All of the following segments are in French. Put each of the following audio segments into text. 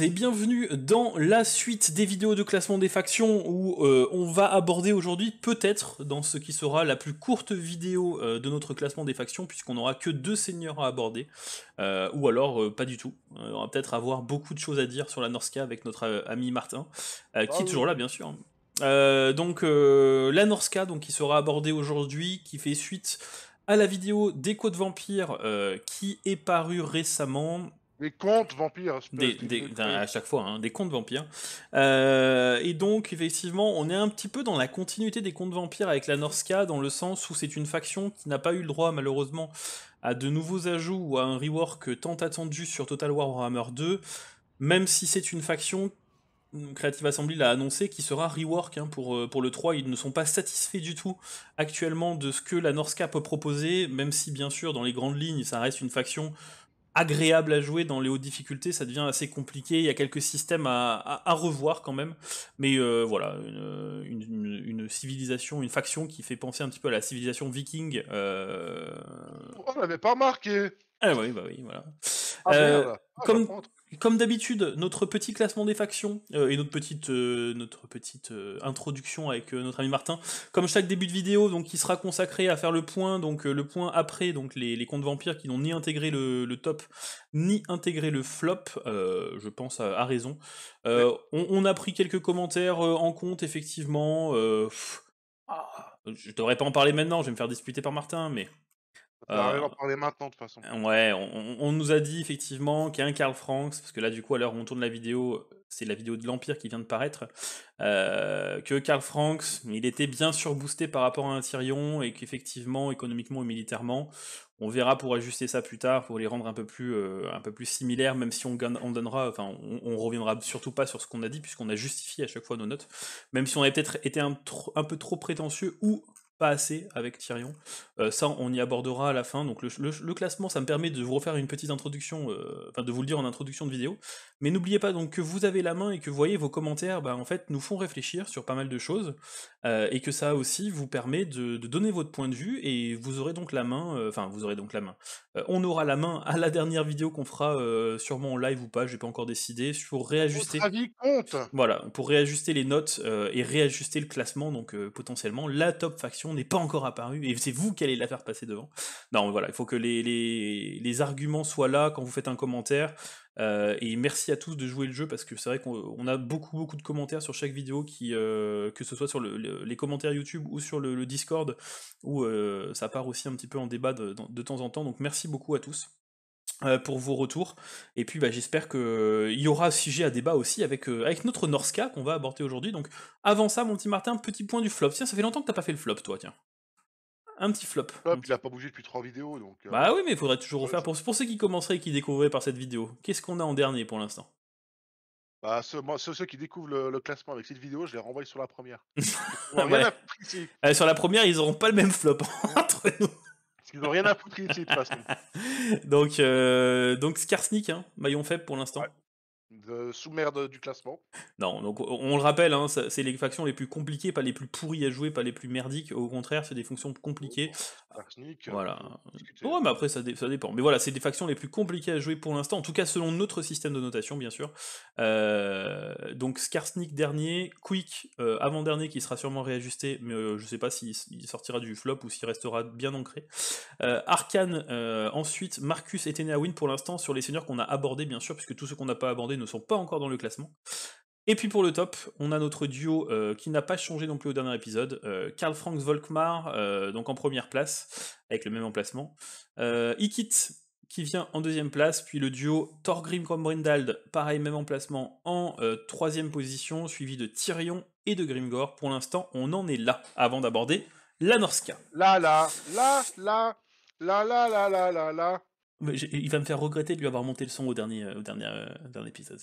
et bienvenue dans la suite des vidéos de classement des factions où euh, on va aborder aujourd'hui peut-être dans ce qui sera la plus courte vidéo euh, de notre classement des factions puisqu'on n'aura que deux seigneurs à aborder euh, ou alors pas du tout. on va peut-être avoir beaucoup de choses à dire sur la Norska avec notre ami Martin qui ah est toujours là bien sûr. donc la Norska donc, qui sera abordée aujourd'hui qui fait suite à la vidéo des de vampire qui est parue récemment des contes vampires. à chaque fois, hein, des contes vampires. Euh, et donc, effectivement, on est un petit peu dans la continuité des contes vampires avec la Norska, dans le sens où c'est une faction qui n'a pas eu le droit, malheureusement, à de nouveaux ajouts ou à un rework tant attendu sur Total War Warhammer 2, même si c'est une faction, euh, Creative Assembly l'a annoncé, qui sera rework hein, pour, euh, pour le 3. Ils ne sont pas satisfaits du tout actuellement de ce que la Norska peut proposer, même si, bien sûr, dans les grandes lignes, ça reste une faction agréable à jouer dans les hautes difficultés, ça devient assez compliqué. Il y a quelques systèmes à, revoir quand même, mais euh, voilà, une, civilisation, une faction qui fait penser un petit peu à la civilisation viking. Euh, oh, on l'avait pas remarqué. Ah oui, bah oui, voilà. Ah, euh, ah, comme, comme d'habitude, notre petit classement des factions euh, et notre petite, euh, notre petite euh, introduction avec notre ami Martin, comme chaque début de vidéo, donc qui sera consacré à faire le point, donc le point après donc les, les comptes vampires qui n'ont ni intégré le, top, ni intégré le flop, je pense à, raison. On, a pris quelques commentaires en compte, effectivement. Ah, je devrais pas en parler maintenant, je vais me faire disputer par Martin, mais on va euh, parler maintenant de toute façon. Ouais, on, nous a dit effectivement qu'un Karl Franks, parce que là du coup à l'heure où on tourne la vidéo, c'est la vidéo de l'Empire qui vient de paraître, euh, que Karl Franks, il était bien surboosté par rapport à un Tyrion, et qu'effectivement, économiquement et militairement, on verra pour ajuster ça plus tard, pour les rendre un peu plus, euh, un peu plus similaires, même si on, donnera, enfin, on, reviendra surtout pas sur ce qu'on a dit, puisqu'on a justifié à chaque fois nos notes, même si on a peut-être été un peu trop prétentieux, ou pas assez avec Tyrion. Euh, ça, on y abordera à la fin. Donc le, classement, ça me permet de vous refaire une petite introduction, euh, enfin de vous le dire en introduction de vidéo. Mais n'oubliez pas donc que vous avez la main et que vous voyez vos commentaires, bah, en fait, nous font réfléchir sur pas mal de choses, euh, et que ça aussi vous permet de, donner votre point de vue, et vous aurez donc la main, enfin vous aurez donc la main. on aura la main à la dernière vidéo qu'on fera sûrement en live ou pas, j'ai pas encore décidé, Sur réajuster. Voilà, pour réajuster les notes et réajuster le classement, donc potentiellement la top faction n'est pas encore apparue et c'est vous qui allez la faire passer devant. Non, voilà, il faut que les, les, arguments soient là quand vous faites un commentaire. Euh, et merci à tous de jouer le jeu parce que c'est vrai qu'on a beaucoup beaucoup de commentaires sur chaque vidéo qui euh, que ce soit sur les commentaires YouTube ou sur le, Discord où euh, ça part aussi un petit peu en débat de temps en temps donc merci beaucoup à tous. Euh, pour vos retours. Et puis bah, j'espère qu'il euh, y aura sujet à débat aussi avec, euh, avec notre Norska qu'on va aborder aujourd'hui. Donc avant ça, mon petit Martin, petit point du flop. Tiens, ça fait longtemps que t'as pas fait le flop, toi, tiens. Un petit flop. Flop, il a pas bougé depuis trois vidéos, donc... Bah oui, mais il faudrait toujours refaire. Pour, pour ceux qui commenceraient et qui découvraient par cette vidéo, qu'est-ce qu'on a en dernier pour l'instant bah, ceux, qui découvrent le, classement avec cette vidéo, je les renvoie sur la première. sur la première, ils auront pas le même flop entre nous. Parce qu'ils n'ont rien à foutre ici de toute façon. donc, euh, donc Skarsnik, hein, maillon faible pour l'instant sous-merde du classement. Non, donc on le rappelle, hein, c'est les factions les plus compliquées, pas les plus pourries à jouer, pas les plus merdiques. Au contraire, c'est des fonctions compliquées. Oh, hein, voilà. Ouais, mais après, ça, ça dépend. Mais voilà, c'est des factions les plus compliquées à jouer pour l'instant, en tout cas selon notre système de notation, bien sûr. Euh, donc Skarsnik dernier, Quick euh, avant-dernier qui sera sûrement réajusté, mais euh, je sais pas s'il sortira du flop ou s'il restera bien ancré. Arkane ensuite, Marcus et Ténéawin pour l'instant sur les seigneurs qu'on a abordés, bien sûr, puisque tous ceux qu'on n'a pas abordés ne sont pas encore dans le classement. Et puis pour le top, on a notre duo euh, qui n'a pas changé non plus au dernier épisode, euh, Karl Franz Volkmar, euh, donc en première place, avec le même emplacement, Ikit qui vient en deuxième place, puis le duo Thorgrim Brindald, pareil, même emplacement, en troisième position, suivi de Tyrion et de Grimgor. Pour l'instant, on en est là, avant d'aborder la Norska. Là, là, là, là, là, là, là, là, là, là il va me faire regretter de lui avoir monté le son au dernier, euh, au dernier, euh, épisode.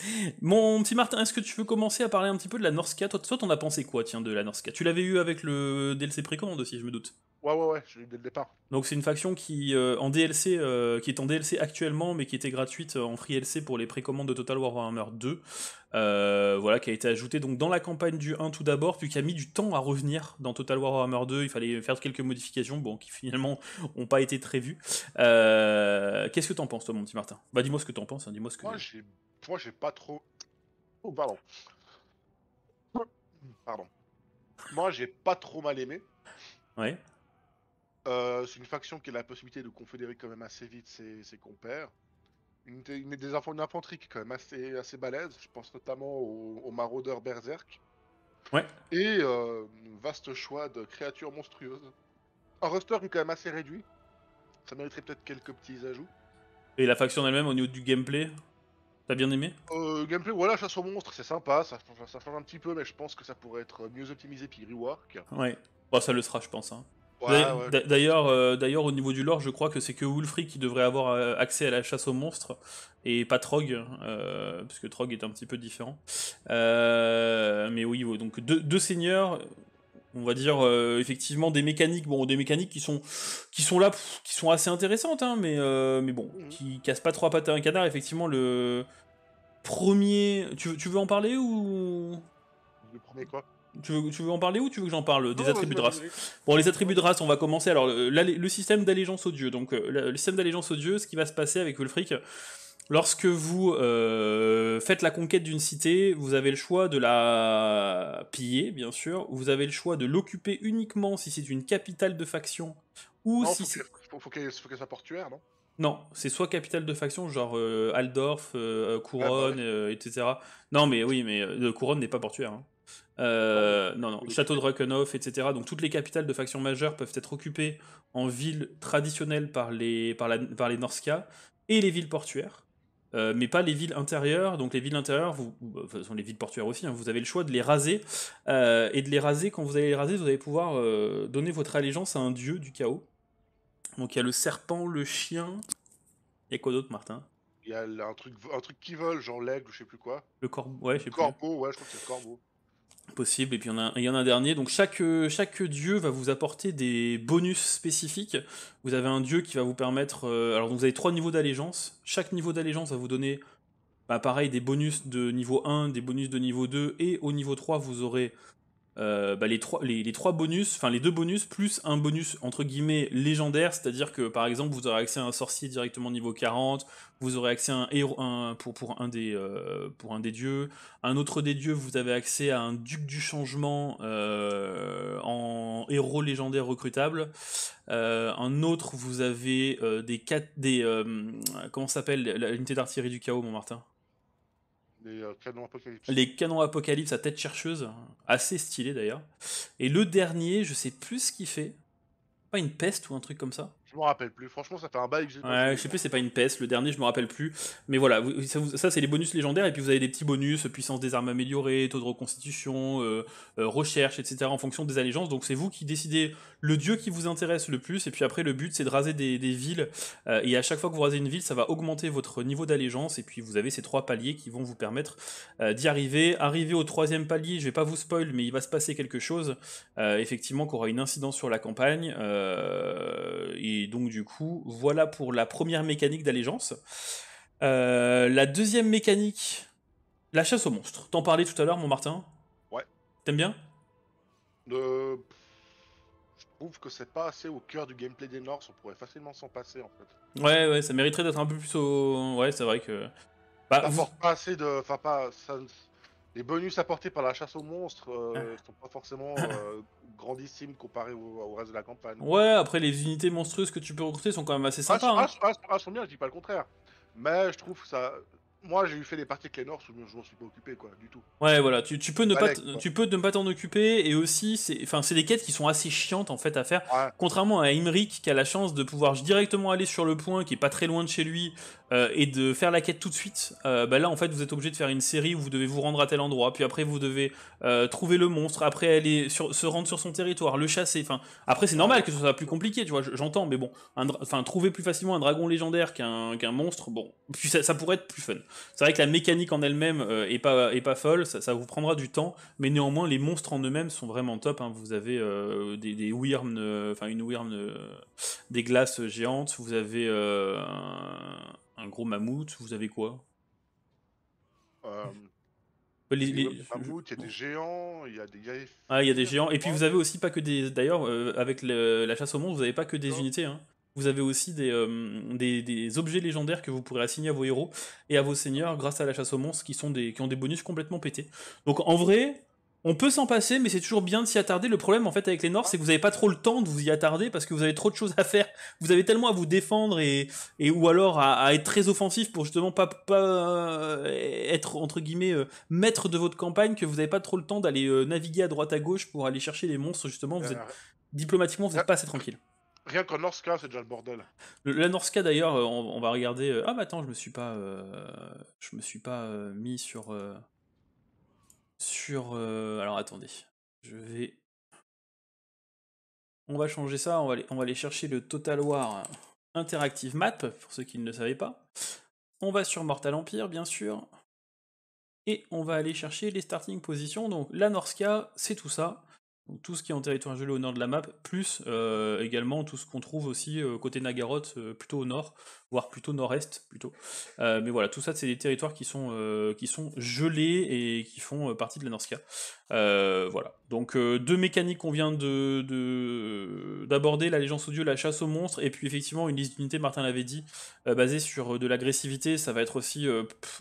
Mon petit Martin, est-ce que tu veux commencer à parler un petit peu de la Norska Toi, toi On as pensé quoi, tiens, de la Norska Tu l'avais eu avec le DLC précommande aussi, je me doute. Ouais, ouais, ouais, j'ai eu dès le départ. Donc c'est une faction qui, euh, en DLC, qui est en DLC actuellement, mais qui était gratuite en free LC pour les précommandes de Total War Warhammer 2. Euh, voilà, qui a été ajouté donc dans la campagne du 1 tout d'abord, puis qui a mis du temps à revenir dans Total War Warhammer 2. Il fallait faire quelques modifications, bon, qui finalement n'ont pas été très vues. Euh, qu'est-ce que t'en penses, toi, mon petit Martin Bah, dis-moi ce que t'en penses. Hein, dis-moi j'ai, pas trop. Oh, pardon. Pardon. Moi, j'ai pas trop mal aimé. Ouais. Euh, c'est une faction qui a la possibilité de confédérer quand même assez vite ses compères une, une, des qui sont quand même assez, assez balèze. Je pense notamment au, au maraudeur Berserk. Ouais. Et euh, vaste choix de créatures monstrueuses. Un roster qui est quand même assez réduit. Ça mériterait peut-être quelques petits ajouts. Et la faction elle-même au niveau du gameplay T'as bien aimé euh, Gameplay, voilà, chasse aux monstres, c'est sympa, ça, ça, change un petit peu, mais je pense que ça pourrait être mieux optimisé puis rework. Ouais, bah, ça le sera, je pense. Hein d'ailleurs, euh, d'ailleurs, au niveau du lore, je crois que c'est que Wulfric qui devrait avoir euh, accès à la chasse aux monstres et pas Trog, puisque euh, parce Trog est un petit peu différent. mais oui, donc deux, seigneurs, on va dire effectivement des mécaniques bon des mécaniques qui sont qui sont là qui sont assez intéressantes hein, mais mais bon mm. qui cassent pas trois pattes à un canard effectivement le premier tu, tu veux en parler ou le premier quoi tu veux, tu veux en parler ou tu veux que j'en parle des attributs de race Bon, les attributs de race, on va commencer. Alors, euh, le système d'allégeance aux dieux Donc, euh, le système d'allégeance aux dieux ce qui va se passer avec Ulfric, lorsque vous euh, faites la conquête d'une cité, vous avez le choix de la piller, bien sûr. Vous avez le choix de l'occuper uniquement si c'est une capitale de faction ou si c'est. Faut, qu'elle soit portuaire, non non, c'est soit capitale de faction, genre Aldorf, ah, bah, Couronne, etc. Non, mais oui, mais Couronne n'est pas portuaire. Hein. Euh, non, non, Château de Rock'n'Off, etc. Donc toutes les capitales de factions majeures peuvent être occupées en villes traditionnelles par les, par, par les Norska et les villes portuaires. Euh, mais pas les villes intérieures. Donc les villes intérieures, vous, sont bah, les villes portuaires aussi. Hein, vous avez le choix de les raser euh, et de les raser. Quand vous allez les raser, vous allez pouvoir euh, donner votre allégeance à un dieu du chaos. Donc il y a le serpent, le chien. Il y a quoi d'autre, Martin Il y a un truc, un truc qui vole, genre l'aigle ou je sais plus quoi. Le corbeau, ouais, corbeau, ouais, je crois que c'est le corbeau possible. Et puis il y, en a un dernier. Donc chaque, chaque dieu va vous apporter des bonus spécifiques. Vous avez un dieu qui va vous permettre... Euh, alors vous avez trois niveaux d'allégeance. Chaque niveau d'allégeance va vous donner, bah, pareil, des bonus de niveau 1, des bonus de niveau 2. Et au niveau 3, vous aurez euh, bah, les, trois, les, trois bonus, enfin les deux bonus, plus un bonus entre guillemets légendaire, c'est-à-dire que par exemple vous aurez accès à un sorcier directement niveau 40, vous aurez accès à un héros pour, pour, un des, euh, pour un des dieux, un autre des dieux, vous avez accès à un duc du changement euh, en héros légendaire recrutable, un autre vous avez des, quatre, des comment s'appelle l'unité d'artillerie du chaos, mon Martin euh, les canons apocalypse. à tête chercheuse, assez stylé d'ailleurs. Et le dernier, je sais plus ce qu'il fait. Pas une peste ou un truc comme ça. Je m'en rappelle plus. Franchement, ça fait un bail que j'ai. je sais plus, c'est pas une peste Le dernier, je me rappelle plus. Mais voilà, ça, c'est les bonus légendaires. Et puis vous avez des petits bonus euh, puissance des armes améliorées, taux de reconstitution, euh, euh, recherche, etc. en fonction des allégeances. Donc c'est vous qui décidez le dieu qui vous intéresse le plus. Et puis après, le but, c'est de raser des, villes. et à chaque fois que vous rasez une ville, ça va augmenter votre niveau d'allégeance. Et puis vous avez ces trois paliers qui vont vous permettre d'y arriver. Arriver au troisième palier, je vais pas vous spoil, mais il va se passer quelque chose, effectivement, qui aura une incidence sur la campagne. et donc du coup, voilà pour la première mécanique d'allégeance. Euh, la deuxième mécanique, la chasse aux monstres. T'en parlais tout à l'heure, mon Martin Ouais. T'aimes bien euh, Je trouve que c'est pas assez au cœur du gameplay des Norse, on pourrait facilement s'en passer en fait. Ouais, ouais, ça mériterait d'être un peu plus au. Ouais, c'est vrai que. Bah, pas assez de. Enfin, pas. Ça, les bonus apportés par la chasse aux monstres euh, sont pas forcément euh, grandissimes comparés au, reste de la campagne. Ouais, après les unités monstrueuses que tu peux recruter sont quand même assez ah, sympas. Ah, hein. ah, ah sont bien, je dis pas le contraire. Mais je trouve ça. Moi, j'ai eu fait des parties les où je m'en suis pas occupé, quoi, du tout. Ouais, voilà, tu, peux, ne pas tu peux ne pas t'en occuper, et aussi, c'est des quêtes qui sont assez chiantes, en fait, à faire. Contrairement à Imric, qui a la chance de pouvoir directement aller sur le point, qui est pas très loin de chez lui, euh, et de faire la quête tout de suite, euh, bah là en fait vous êtes obligé de faire une série où vous devez vous rendre à tel endroit, puis après vous devez euh, trouver le monstre, après aller se rendre sur son territoire, le chasser. Enfin, après c'est normal que ce soit plus compliqué, tu vois, j'entends, mais bon, enfin trouver plus facilement un dragon légendaire qu'un qu'un monstre, bon, puis ça, pourrait être plus fun. C'est vrai que la mécanique en elle-même est pas est pas folle, ça, vous prendra du temps, mais néanmoins les monstres en eux-mêmes sont vraiment top. Hein. Vous avez des, des enfin une wyrm des glaces géantes, vous avez un un gros mammouth, vous avez quoi euh, bah, il y a des géants, il y a des... Ah, il y a des géants. Et puis vous avez aussi pas que des... D'ailleurs, euh, avec la chasse aux monstres, vous avez pas que des unités. Hein. Vous avez aussi des, euh, des, des, objets légendaires que vous pourrez assigner à vos héros et à vos seigneurs grâce à la chasse aux monstres qui, sont des, qui ont des bonus complètement pétés. Donc en vrai, on peut s'en passer, mais c'est toujours bien de s'y attarder. Le problème, en fait, avec les Nords, c'est que vous n'avez pas trop le temps de vous y attarder parce que vous avez trop de choses à faire. Vous avez tellement à vous défendre et, ou alors à, être très offensif pour justement pas, pas euh, être, entre guillemets, euh, maître de votre campagne que vous n'avez pas trop le temps d'aller euh, naviguer à droite à gauche pour aller chercher les monstres, justement. Vous êtes, diplomatiquement, vous n'êtes pas assez tranquille. Rien qu'en Norska, c'est déjà le bordel. la Norska, d'ailleurs, on, va regarder. ah, bah attends, je me suis pas, je me suis pas mis sur sur... Euh, alors attendez, je vais... On va changer ça, on va aller, on va aller chercher le Total War Interactive Map, pour ceux qui ne le savaient pas. On va sur Mortal Empire, bien sûr. Et on va aller chercher les starting positions. Donc la Norska, c'est tout ça. tout ce qui est en territoire gelé au nord de la map, plus euh, également tout ce qu'on trouve aussi euh, côté Nagaroth, plutôt au nord voire plutôt nord-est plutôt. Euh, mais voilà, tout ça, c'est des territoires qui sont, euh, qui sont gelés et qui font euh, partie de la Norska. voilà. Donc deux mécaniques qu'on vient de d'aborder, l'allégeance aux dieux, la chasse aux monstres, et puis effectivement une liste d'unités, Martin l'avait dit, basée sur de l'agressivité, ça va être aussi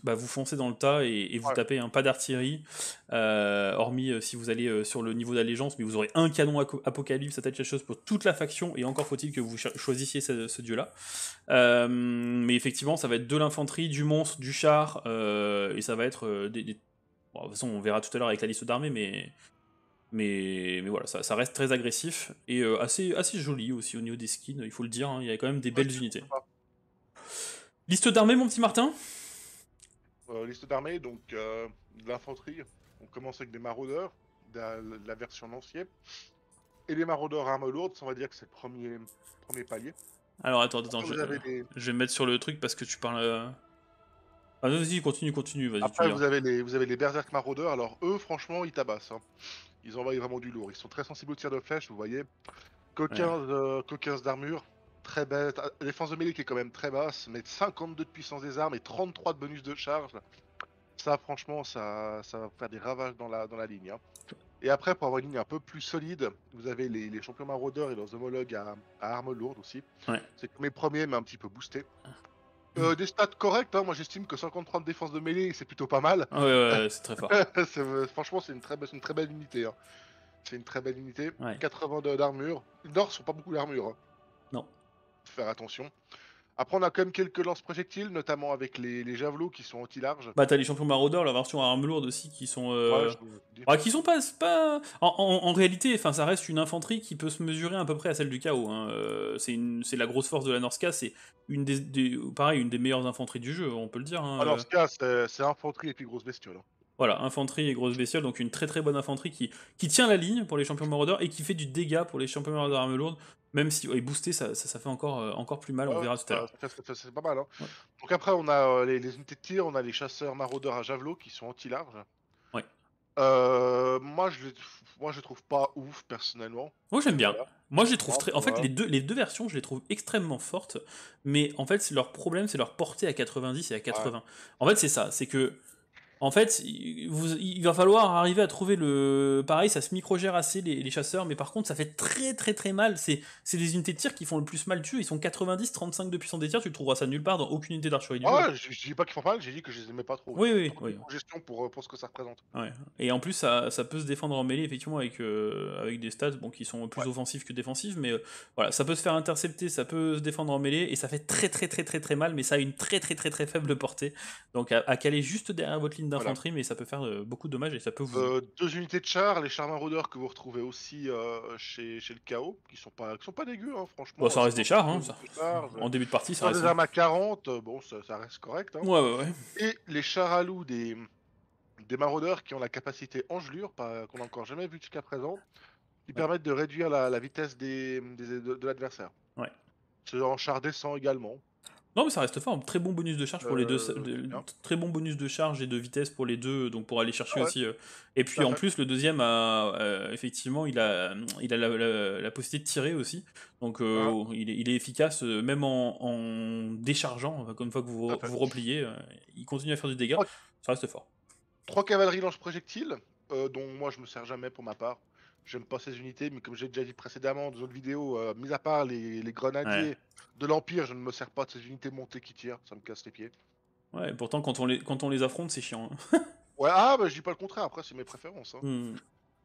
bah, vous foncez dans le tas et, vous tapez un pas d'artillerie, hormis si vous allez sur le niveau d'allégeance, mais vous aurez un canon apocalypse, ça tête chose pour toute la faction, et encore faut-il que vous choisissiez ce, ce dieu-là. Euh, euh, mais effectivement, ça va être de l'infanterie, du monstre, du char, euh, et ça va être euh, des, de toute façon, on verra tout à l'heure avec la liste d'armées, mais mais, mais, voilà, ça, reste très agressif et assez, assez joli aussi au niveau des skins, il faut le dire, hein, il y a quand même des belles unités. Liste d'armées, mon petit Martin Liste d'armée, donc l'infanterie, on commence avec des maraudeurs, la, version l'ancienne, et les maraudeurs armes lourdes, on va dire que c'est le premier, premier palier. Alors attends, attends, je, vais me mettre sur le truc parce que tu parles. Euh. Ah, vas-y, continue, continue. Vas Après, vous avez, les, vous avez les Berserk Maraudeurs. Alors, eux, franchement, ils tabassent. Hein. Ils envoient vraiment du lourd. Ils sont très sensibles aux tirs de flèche, vous voyez. Coquins euh, d'armure, très bête. Ah, défense de mêlée qui est quand même très basse, mais 52 de puissance des armes et 33 de bonus de charge. Ça, franchement, ça, ça va faire des ravages dans la, dans la ligne. Hein. Et après, pour avoir une ligne un peu plus solide, vous avez les, champions maraudeurs et leurs homologues à, armes lourdes aussi. Ouais. C'est mes premiers, mais un petit peu boostés. Ah. Euh, des stats corrects, hein. moi j'estime que 53 de défense de mêlée, c'est plutôt pas mal. Ouais, ouais, c'est très fort. Euh, franchement, c'est une, très, belle unité. Hein. C'est une très belle unité. 80 82 d'armure. Ils sont pas beaucoup d'armure. Hein. Non. faire attention. Après, on a quand même quelques lances projectiles, notamment avec les, javelots qui sont anti-larges. Bah, t'as les champions maraudeurs, la version à arme lourde aussi, qui sont. Euh... Ah, qui sont pas. pas... En, réalité, enfin, ça reste une infanterie qui peut se mesurer à peu près à celle du chaos. Hein. Euh, c'est la grosse force de la Norska, c'est une des, pareil, une des meilleures infanteries du jeu, on peut le dire. La hein. Alors, c'est infanterie et puis grosse bestiole. Hein. Voilà, infanterie et grosse bestiole, donc une très très bonne infanterie qui, qui tient la ligne pour les champions maraudeurs et qui fait du dégât pour les champions maraudeurs armes lourdes, même si ouais, boosté ça, ça, fait encore, euh, encore plus mal, on verra tout à l'heure. C'est pas mal. Hein. Donc après, on a euh, les, unités de tir, on a les chasseurs maraudeurs à javelot qui sont anti-large. Ouais. Euh, moi, je les, moi, je trouve pas ouf personnellement. Moi, j'aime bien. Moi, je les trouve très. En fait, les deux, les deux versions, je les trouve extrêmement fortes, mais en fait, leur problème, c'est leur portée à 90 et à 80. En fait, c'est ça, c'est que en fait, il va falloir arriver à trouver le. Pareil, ça se micro-gère assez les, chasseurs, mais par contre, ça fait très très très mal. C'est les unités de tir qui font le plus mal dessus. Ils sont 90, 35 de puissance des tirs. Tu trouveras ça nulle part dans aucune unité d'archerie du ah jeu. Ah je, dis pas qu'ils font mal, j'ai dit que je les aimais pas trop. Oui, oui, Gestion pour, euh, pour ce que ça représente. Et en plus, ça, peut se défendre en mêlée, effectivement, avec, euh, avec des stats bon, qui sont plus offensives que défensives, mais euh, voilà, ça peut se faire intercepter, ça peut se défendre en mêlée, et ça fait très très très très très mal, mais ça a une très très très très faible portée. Donc à, à caler juste derrière votre ligne d'infanterie, mais ça peut faire euh, beaucoup de dommages et ça peut vous. Euh, deux unités de char, les chars maraudeurs que vous retrouvez aussi euh, chez, chez le chaos, qui sont pas, sont pas dégueux, hein, franchement. Bon, bah, ça reste des chars, hein, en début de partie, ça reste. Des armes à 40, bon, ça, reste correct. Hein. Ouais, ouais, Et les chars à loups des, des maraudeurs qui ont la capacité engelure, qu'on n'a encore jamais vu jusqu'à présent, qui permettent de réduire la, vitesse des, des de, l'adversaire. Ouais. C'est en char descend également. Non, mais ça reste fort, Très bon bonus de charge pour les deux. Euh, très bon bonus de charge et de vitesse pour les deux, donc pour aller chercher ah aussi. Euh. Et puis en plus, le deuxième a euh, effectivement, il a, il a la, possibilité de tirer aussi. Donc ah. il, est, efficace même en, déchargeant. Comme une fois que vous vous repliez, il continue à faire du dégât. Ça reste fort. Trois cavaleries lance projectiles, dont moi je me sers jamais pour ma part J'aime pas ces unités, mais comme j'ai déjà dit précédemment dans une vidéo, euh, mis à part les, les grenadiers de l'Empire, je ne me sers pas de ces unités montées qui tirent, ça me casse les pieds. Ouais, pourtant quand on les, quand on les affronte, c'est chiant. Hein. ouais, ah, bah, je dis pas le contraire, après c'est mes préférences. Hein. Hmm.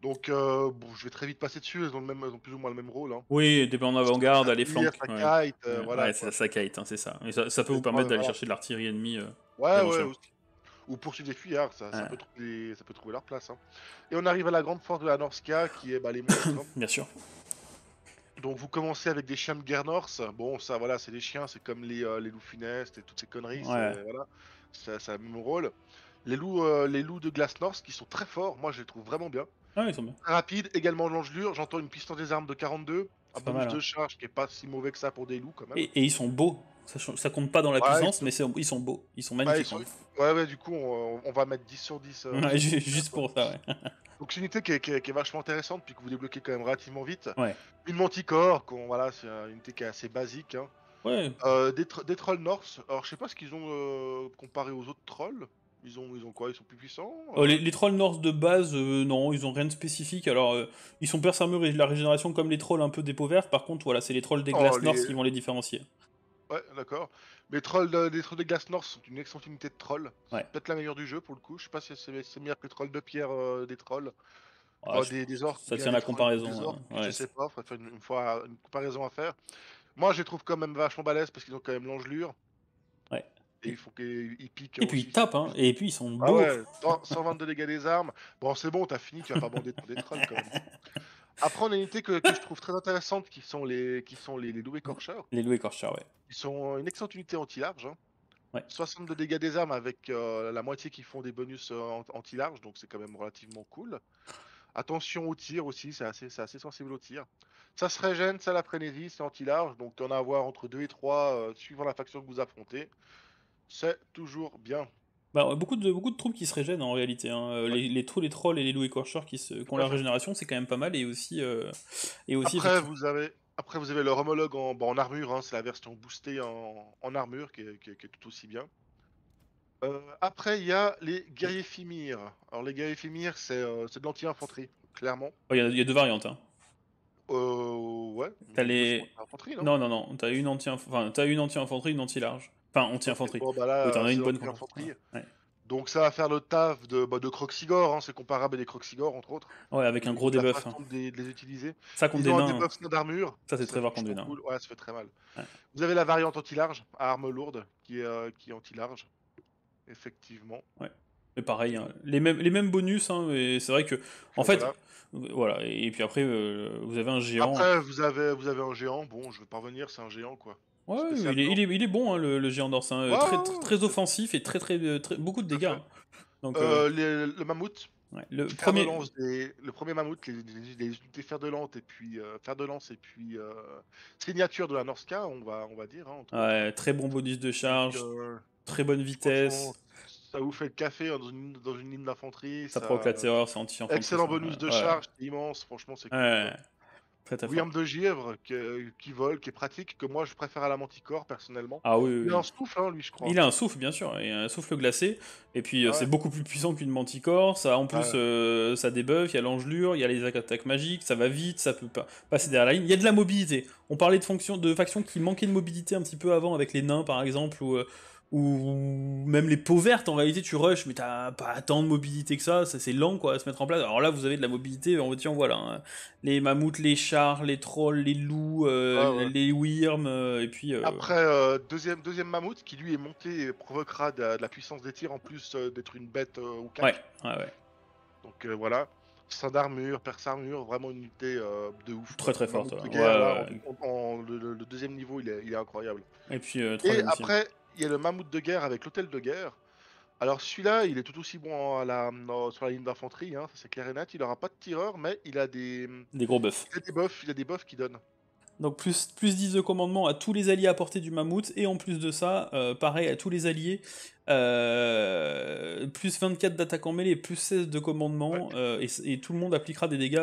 Donc euh, bon, je vais très vite passer dessus, elles ont, même, plus ou moins le même rôle. Hein. Oui, dépend en avant-garde, à les voilà. ça, kite, c'est ça. ça, peut vous permettre d'aller chercher de l'artillerie ennemie. Euh, ouais, ouais, aussi ou poursuivre des fuyards, ça, ah. peut trouver, leur place. Hein. Et on arrive à la grande force de la Norska, qui est bah, les monstres. Hein. Bien sûr. Donc vous commencez avec des chiens de guerre Norse. Bon, ça, voilà, c'est des chiens, c'est comme les, euh, loups funestes et toutes ces conneries. Voilà, ça, ça a même rôle. Les loups, euh, les loups de glace Norse qui sont très forts, moi je les trouve vraiment bien. Ah, Rapide, également l'angelure, J'entends une piston des armes de 42, un bonus de hein. charge qui est pas si mauvais que ça pour des loups quand même. et ils sont beaux. Ça, compte pas dans la puissance, mais ils sont beaux, ils sont magnifiques. Ouais, ouais, du coup, on, va mettre 10 sur 10. Euh, juste pour ça, ouais. Donc, c'est une unité qui est, vachement intéressante, puis que vous débloquez quand même relativement vite. Une Manticore, voilà, c'est une unité qui est assez basique. Hein. Ouais. Euh, des, Trolls Norse, alors je sais pas ce qu'ils ont euh, comparé aux autres Trolls. Ils ont, ils ont quoi Ils sont plus puissants les, trolls norse de base, non, ils ont rien de spécifique. Alors, ils sont perse et la régénération comme les trolls un peu des verts. Par contre, voilà, c'est les trolls des oh, glaces norse qui vont les différencier. Ouais, d'accord. mais trolls, des les trolls de glace nord sont une excellente unité de trolls. Peut-être la meilleure du jeu pour le coup. Je sais pas si c'est meilleur que les trolls de pierre euh, des trolls. Ah, des, des Ça tient la comparaison. Je ouais. Je sais pas, il faire une, fois une comparaison à faire. Moi, je les trouve quand même vachement balèzes parce qu'ils ont quand même l'engelure. Ouais. Et il faut qu'ils piquent. Et puis ils tapent, hein. Et puis ils sont ah beaux. 122 dégâts des armes. Bon, c'est bon, t'as fini, tu vas pas bander des trolls quand même. Après, on a une unité que, je trouve très intéressante qui sont les, qui sont les, les loups écorcheurs. Les Ils sont une excellente unité anti-large. Hein. dégâts des armes avec euh, la moitié qui font des bonus euh, anti-large, donc c'est quand même relativement cool. Attention au tir aussi, c'est assez, sensible au tir. Ça se régène, ça la prénésie, c'est anti-large, donc tu en as à avoir entre 2 et 3 euh, suivant la faction que vous affrontez. C'est toujours bien. Bah, beaucoup, de, beaucoup de troupes qui se régènent en réalité. Hein. Euh, les, les, les, trolls et les loups écorcheurs qui, se, qui ont la régénération, c'est quand même pas mal. Et aussi. Euh, et aussi Après, vous avez, après, vous avez leur homologue en, armure, hein, c'est la version boostée en, armure qui est, tout aussi bien. Euh, après, il y a les guerriers Fimir. Alors, les guerriers Fimir, c'est de l'anti-infanterie, clairement. Oh, il y, a deux variantes. Hein. Euh, ouais. non, non, non, T'as une anti-infanterie, une anti-infanterie, une anti-large. Enfin, anti-infanterie. Donc ça va faire le taf de, bah, de hein, c'est comparable à des Croxigore entre autres. Ouais, avec un gros debuff. Hein. De, les utiliser. Ça compte des hein. d'armure. Ça c'est très fort contre des nains. Ouais, ça fait très mal. Vous avez la variante anti-large, à arme lourde, qui est, euh, qui est anti-large. Effectivement. Ouais. Mais pareil, les, mêmes, les mêmes bonus, hein, mais c'est vrai que. En fait, voilà. Et puis après, euh, vous avez un géant. Après, vous avez, vous avez un géant, bon, je veux pas revenir, c'est un géant quoi. Ouais, il est, bon, hein, le, géant d'orsin. Euh, très, offensif et très, très, euh, beaucoup de dégâts. Donc, euh, le mammouth. le, premier... le premier mammouth, les, les, unités fer de lance et puis faire de lance et puis signature de la Norska, on va, on va dire. Hein, ouais, très bon bonus de charge, très bonne vitesse. Ça vous fait le café hein, dans une, ligne d'infanterie. Ça, ça, provoque la terreur, c'est anti Excellent bonus de charge, immense, franchement, c'est cool. William de Givre, qui, vole, qui est pratique, que moi je préfère à la Manticore personnellement. Ah Il a un souffle, hein, lui, je crois. Il a un souffle, bien sûr, il a un souffle glacé. Et puis euh, ah c'est beaucoup plus puissant qu'une Manticore. Ça, en plus, ah euh, ça débuff, il y a l'engelure, il y a les attaques magiques, ça va vite, ça peut passer derrière la ligne. Il y a de la mobilité. On parlait de, fonction, de factions qui manquaient de mobilité un petit peu avant avec les nains, par exemple, ou euh, ou même les peaux vertes en réalité tu rushes mais t'as pas tant de mobilité que ça, ça c'est lent quoi à se mettre en place alors là vous avez de la mobilité on tiens voilà hein. les mammouths les chars les trolls les loups euh, les wyrms, euh, et puis euh, après deuxième deuxième mammouth qui lui est monté et provoquera de, la puissance des tirs en plus d'être une bête ou quatre ouais, ouais, donc voilà Saint d'armure, perce armure, vraiment une unité de ouf. Très très forte. le, deuxième niveau, il est, incroyable. Et puis après, il y a le mammouth de guerre avec l'hôtel de guerre. Alors celui-là, il est tout aussi bon sur la ligne d'infanterie, hein, ça c'est clair et net. Il n'aura pas de tireur, mais il a des... Des gros buffs. Il a des buffs, il a des qui donnent. Donc plus, plus 10 de commandement à tous les alliés à portée du mammouth, et en plus de ça, euh, pareil à tous les alliés, euh, plus 24 d'attaque en mêlée, plus 16 de commandement, euh, et, et, tout le monde appliquera des dégâts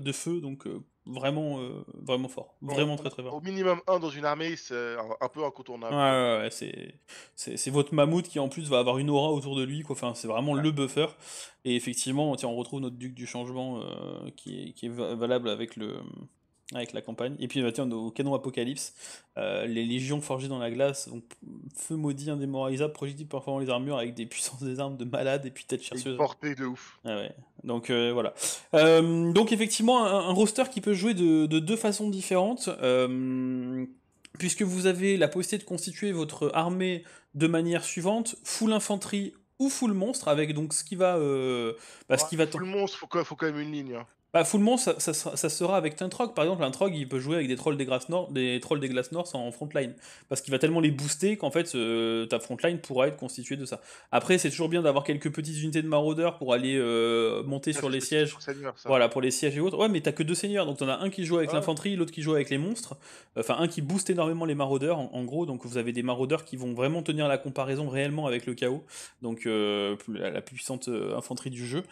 de feu, donc vraiment, euh, vraiment fort. Vraiment très très fort. Au minimum un dans une armée, c'est euh, un peu incontournable. Ouais, ouais, ouais c'est, c'est, c'est, votre mammouth qui en plus va avoir une aura autour de lui. Quoi. Enfin, c'est vraiment le buffer. Et effectivement, tiens, on retrouve notre duc du changement euh, qui, est, qui, est, valable avec le avec la campagne. Et puis, bah, tiens, nos canons Apocalypse, les légions forgées dans la glace, donc feu maudit indémoralisable, projectile parfois les armures avec des puissances des armes de malade et puis tête chercheuse. Portée de ouf. Ah ouais. Donc euh, voilà. Euh, donc effectivement, un, roster qui peut jouer de, deux façons différentes. Euh, puisque vous avez la possibilité de constituer votre armée de manière suivante, full infanterie ou full monstre avec donc ce qui va euh, bah, qui va le monstre faut, faut quand même une ligne hein. Bah, ça, sera avec un troc. Par exemple, un trog il peut jouer avec des trolls des, glaces nord, des trolls des glaces nord en frontline. Parce qu'il va tellement les booster qu'en fait, ta frontline pourra être constituée de ça. Après, c'est toujours bien d'avoir quelques petites unités de maraudeurs pour aller euh, monter ah, sur les sièges. voilà, pour les sièges et autres. Ouais, mais t'as que deux seigneurs. Donc t'en as un qui joue avec ah. l'infanterie, l'autre qui joue avec les monstres. Enfin, un qui booste énormément les maraudeurs, en, gros. Donc vous avez des maraudeurs qui vont vraiment tenir la comparaison réellement avec le chaos. Donc euh, la, plus puissante euh, infanterie du jeu.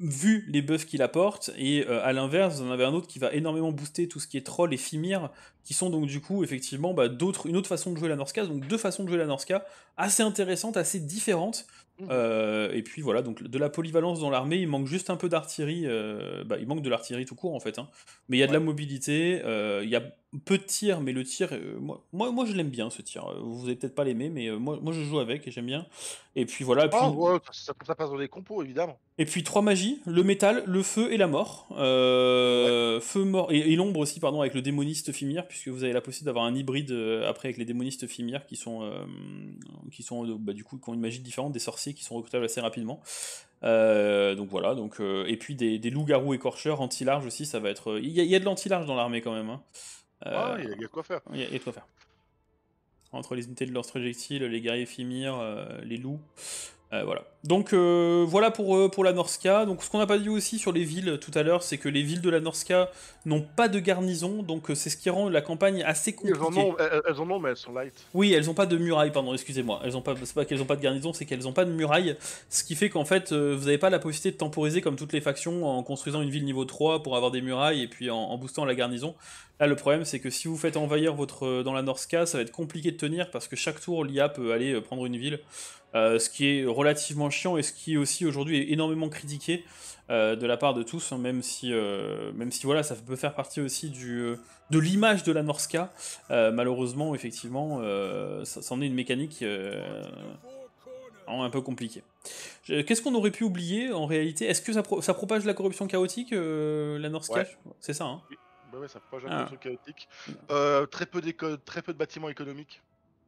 vu les qui qu'il apporte, et euh, à l'inverse, vous en avez un autre qui va énormément booster tout ce qui est troll et Fimir, qui sont donc du coup effectivement bah, d'autres, une autre façon de jouer la Norska, donc deux façons de jouer la Norska, assez intéressantes, assez différentes. Mmh. Euh, et puis voilà, donc de la polyvalence dans l'armée, il manque juste un peu d'artillerie, euh, bah, il manque de l'artillerie tout court en fait, hein. mais il y a de la mobilité, il y a peu de tir, mais le tir, euh, moi, moi, moi, je l'aime bien ce tir. Euh, vous avez peut-être pas l'aimer, mais euh, moi, moi je joue avec et j'aime bien. Et puis voilà. Et ah, puis... ça, passe dans les compos, évidemment. Et puis trois magies le métal, le feu et la mort. Feu, mort et, l'ombre aussi, pardon, avec le démoniste Fimir, puisque vous avez la possibilité d'avoir un hybride après avec les démonistes Fimir qui sont, qui sont bah, du coup, qui ont une magie différente, des sorciers qui sont recrutables assez rapidement. donc voilà, donc, et puis des, loups-garous écorcheurs, anti-large aussi, ça va être. Il y, y, a de l'anti-large dans l'armée quand même. Hein. Ah, euh, il y, a quoi faire. Il y, a quoi faire. Entre les unités de leurs Projectile, les guerriers Fimir, euh, les loups, euh, voilà. Donc euh, voilà pour, euh, pour la Norska. Donc ce qu'on n'a pas dit aussi sur les villes tout à l'heure, c'est que les villes de la Norska n'ont pas de garnison, donc c'est ce qui rend la campagne assez compliquée. Elles ont, elles, mais elles sont light. Oui, elles n'ont pas de muraille, pardon, excusez-moi. Elles ont pas, c'est pas qu'elles n'ont pas de garnison, c'est qu'elles n'ont pas de muraille, ce qui fait qu'en fait vous n'avez pas la possibilité de temporiser comme toutes les factions en construisant une ville niveau 3 pour avoir des murailles et puis en, boostant la garnison. Là, le problème, c'est que si vous faites envahir votre dans la Norska, ça va être compliqué de tenir parce que chaque tour, l'IA peut aller prendre une ville. Euh, ce qui est relativement chiant et ce qui aussi aujourd'hui est énormément critiqué euh, de la part de tous, hein, même si, euh, même si voilà, ça peut faire partie aussi du, de l'image de la Norska. malheureusement, effectivement, ça, en est une mécanique un peu compliquée. Qu'est-ce qu'on aurait pu oublier en réalité Est-ce que ça, propage la corruption chaotique, la Norska C'est ça, hein oui. ça propage la corruption chaotique. très, peu très peu de bâtiments économiques.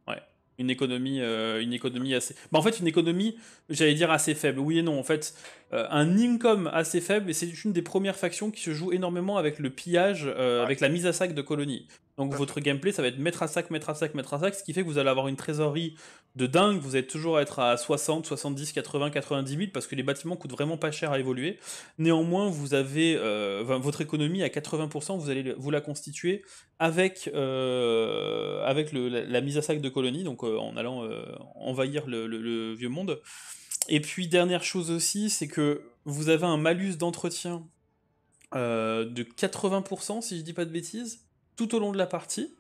Ouais une économie, euh, une économie assez. Bah, en fait, une économie, j'allais dire assez faible. Oui et non. En fait, euh, un income assez faible, et c'est une des premières factions qui se joue énormément avec le pillage, euh, avec la mise à sac de colonies. Donc votre gameplay, ça va être mettre à sac, mettre à sac, mettre à sac, ce qui fait que vous allez avoir une trésorerie de dingue, vous allez toujours être à 60, 70, 80, 90 parce que les bâtiments coûtent vraiment pas cher à évoluer. Néanmoins, vous avez euh, votre économie à 80%, vous allez vous la constituer avec, euh, avec la, mise à sac de colonies, donc euh, en allant envahir le, vieux monde. Et puis dernière chose aussi, c'est que vous avez un malus d'entretien de 80%, si je dis pas de bêtises, tout au long de la partie.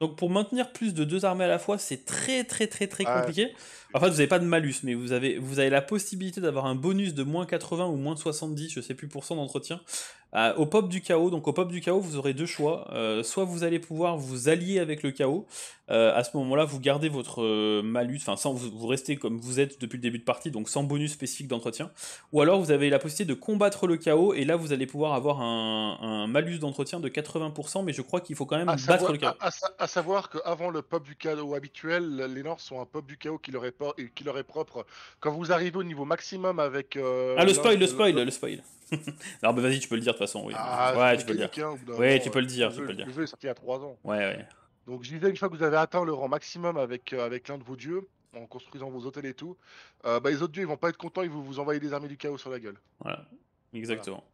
Donc pour maintenir plus de deux armées à la fois, c'est très très très très compliqué. En fait, vous n'avez pas de malus, mais vous avez, vous avez la possibilité d'avoir un bonus de moins 80 ou moins 70, je sais plus, pour cent d'entretien euh, au pop du chaos. Donc au pop du chaos, vous aurez deux choix. Euh, soit vous allez pouvoir vous allier avec le chaos, euh, à ce moment-là, vous gardez votre euh, malus, enfin sans vous, vous, restez comme vous êtes depuis le début de partie, donc sans bonus spécifique d'entretien. Ou alors vous avez la possibilité de combattre le chaos et là vous allez pouvoir avoir un, malus d'entretien de 80%, mais je crois qu'il faut quand même battre le chaos. À, savoir qu'avant le pop du chaos habituel, les Nords sont un pop du chaos qui leur est, qui leur est propre. Quand vous arrivez au niveau maximum avec euh, ah le spoil, le spoil, le, spoil. Alors vas-y, tu peux le dire de toute façon. Oui, ah, ouais, tu peux le dire. Hein, oui, tu peux le dire. le jeu est sorti à 3 ans. Ouais, ouais. Donc je disais, une fois que vous avez atteint le rang maximum avec, euh, avec l'un de vos dieux, en construisant vos hôtels et tout, euh, bah, les autres dieux ils vont pas être contents, ils vont vous envoyer des armées du chaos sur la gueule. Voilà, exactement.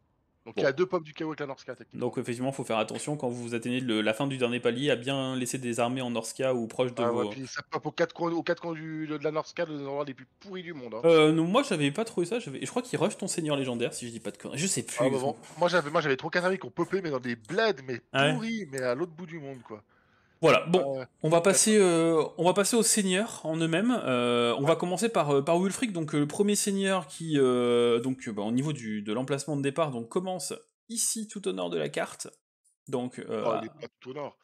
Donc il y a deux pop du chaos avec la Norska techniquement. Donc effectivement, il faut faire attention quand vous vous atteignez la fin du dernier palier à bien laisser des armées en Norska ou proche de ah, Ouais, puis ça pop aux quatre coins, de la Norska, les endroits les plus pourris du monde. Hein. Euh, moi j'avais pas trouvé ça, je crois qu'il rush ton seigneur légendaire si je dis pas de conneries, je sais plus. Ah, bah, Moi j'avais trois qu'un qui ont popé mais dans des bleds mais pourris mais à l'autre bout du monde quoi. Voilà, bon, euh, on, va passer, euh, on va passer aux seigneurs en eux-mêmes. on va commencer par, euh, par donc le premier seigneur qui, donc, bah, au niveau du, de l'emplacement de départ, donc, commence ici tout au nord de la carte. Donc, oh, il est pas tout au nord.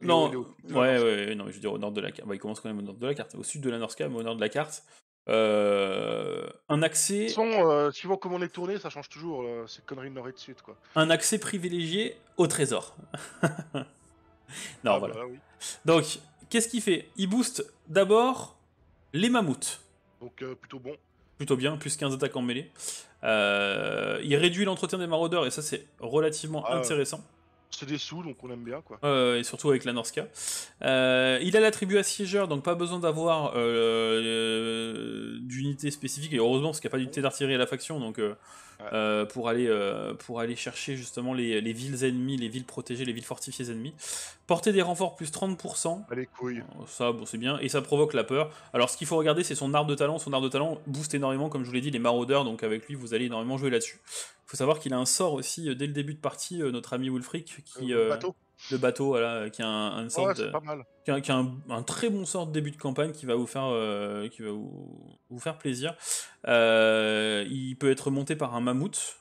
non, il ouais, non, je veux dire au nord de la carte. Bah, il commence quand même au nord de la carte, au sud de la Norska, au nord de la carte. un accès. Son, suivant comment on est tourné, ça change toujours, C'est ces de nord de sud. Quoi. Un accès privilégié au trésor. non, ah, voilà. Bah Donc, qu'est-ce qu'il fait Il booste d'abord les mammouths. Donc, euh, plutôt bon. Plutôt bien, plus 15 attaques en mêlée. Euh, il réduit l'entretien des maraudeurs, et ça, c'est relativement ah, intéressant c'est des sous, donc on aime bien, quoi. Euh, et surtout avec la Norska. Euh, il a l'attribut assiégeur, donc pas besoin d'avoir euh, d'unité spécifique, et heureusement, parce qu'il n'y a pas d'unité d'artillerie à la faction, donc pour, aller, pour aller chercher justement les, villes ennemies, les villes protégées, les villes fortifiées ennemies. Porter des renforts plus 30%. allez ah, Ça, bon, c'est bien, et ça provoque la peur. Alors, ce qu'il faut regarder, c'est son arbre de talent. Son arbre de talent booste énormément, comme je vous l'ai dit, les maraudeurs, donc avec lui, vous allez énormément jouer là-dessus. Il faut savoir qu'il a un sort aussi euh, dès le début de partie, euh, notre ami Wolfric, qui euh, le bateau, le bateau voilà, qui a un, très bon sort de début de campagne qui va vous faire qui va vous, vous faire plaisir. il peut être monté par un mammouth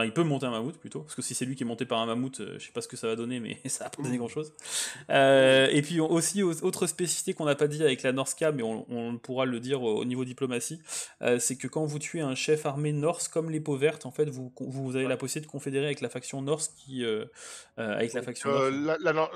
il peut monter un mammouth plutôt, parce que si c'est lui qui est monté par un mammouth, je euh, je sais pas ce que ça va donner, mais ça va pas donner mm. grand chose. Euh, et puis aussi, autre spécificité qu'on n'a pas dit avec la Norska, mais on, pourra le dire au, niveau diplomatie, euh, c'est que quand vous tuez un chef armé Norse comme les peaux vertes, en fait, vous, avez la possibilité de confédérer avec la faction Norse qui. avec la faction.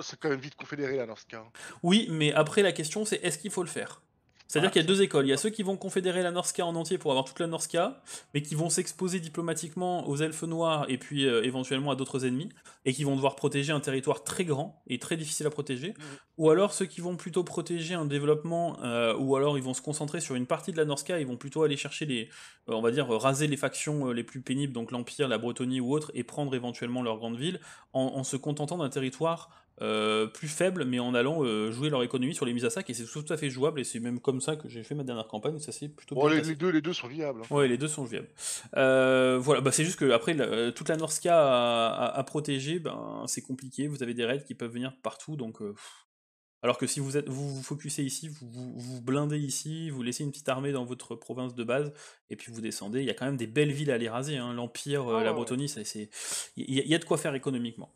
c'est quand même vite confédéré la Norska. Oui, mais après la question c'est est-ce qu'il faut le faire c'est-à-dire qu'il y a deux écoles. Il y a ceux qui vont confédérer la Norska en entier pour avoir toute la Norska, mais qui vont s'exposer diplomatiquement aux elfes noirs et puis euh, éventuellement à d'autres ennemis, et qui vont devoir protéger un territoire très grand et très difficile à protéger. Mmh. Ou alors ceux qui vont plutôt protéger un développement, euh, ou alors ils vont se concentrer sur une partie de la Norska, ils vont plutôt aller chercher les, euh, on va dire, raser les factions les plus pénibles, donc l'Empire, la Bretonie ou autre, et prendre éventuellement leur grande ville, en se contentant d'un territoire euh, plus faible mais en allant euh, jouer leur économie sur les mises à sac, et c'est tout à fait jouable, et c'est même comme ça que j'ai fait ma dernière campagne, ça c'est plutôt bien les, deux, les deux sont viables. Hein. Ouais, les deux sont viables. Euh, voilà, bah, c'est juste que après, toute la Norska à, protéger, ben, c'est compliqué, vous avez des raids qui peuvent venir partout, donc alors que si vous êtes, vous, vous ici, vous, vous, blindez ici, vous laissez une petite armée dans votre province de base, et puis vous descendez, il y a quand même des belles villes à aller raser. Hein. L'Empire, euh, la oh. Bretonie, il y, a de quoi faire économiquement.